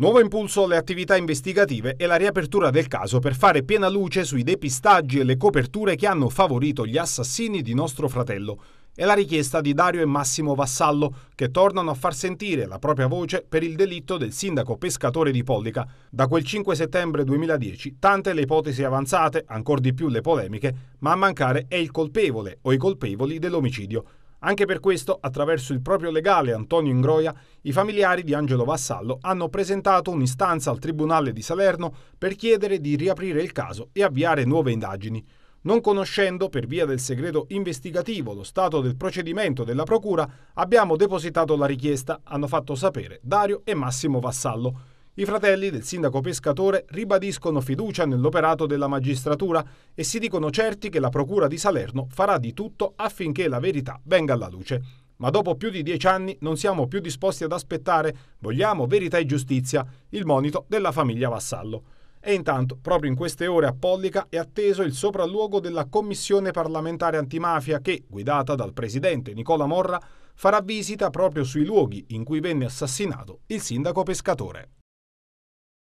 Nuovo impulso alle attività investigative e la riapertura del caso per fare piena luce sui depistaggi e le coperture che hanno favorito gli assassini di nostro fratello. È la richiesta di Dario e Massimo Vassallo, che tornano a far sentire la propria voce per il delitto del sindaco pescatore di Pollica. Da quel 5 settembre 2010, tante le ipotesi avanzate, ancor di più le polemiche, ma a mancare è il colpevole o i colpevoli dell'omicidio. Anche per questo, attraverso il proprio legale Antonio Ingroia, i familiari di Angelo Vassallo hanno presentato un'istanza al Tribunale di Salerno per chiedere di riaprire il caso e avviare nuove indagini. Non conoscendo, per via del segreto investigativo, lo stato del procedimento della Procura, abbiamo depositato la richiesta, hanno fatto sapere Dario e Massimo Vassallo. I fratelli del sindaco pescatore ribadiscono fiducia nell'operato della magistratura e si dicono certi che la Procura di Salerno farà di tutto affinché la verità venga alla luce. Ma dopo più di dieci anni non siamo più disposti ad aspettare, vogliamo verità e giustizia, il monito della famiglia Vassallo. E intanto, proprio in queste ore a Pollica è atteso il sopralluogo della Commissione parlamentare antimafia che, guidata dal presidente Nicola Morra, farà visita proprio sui luoghi in cui venne assassinato il sindaco pescatore.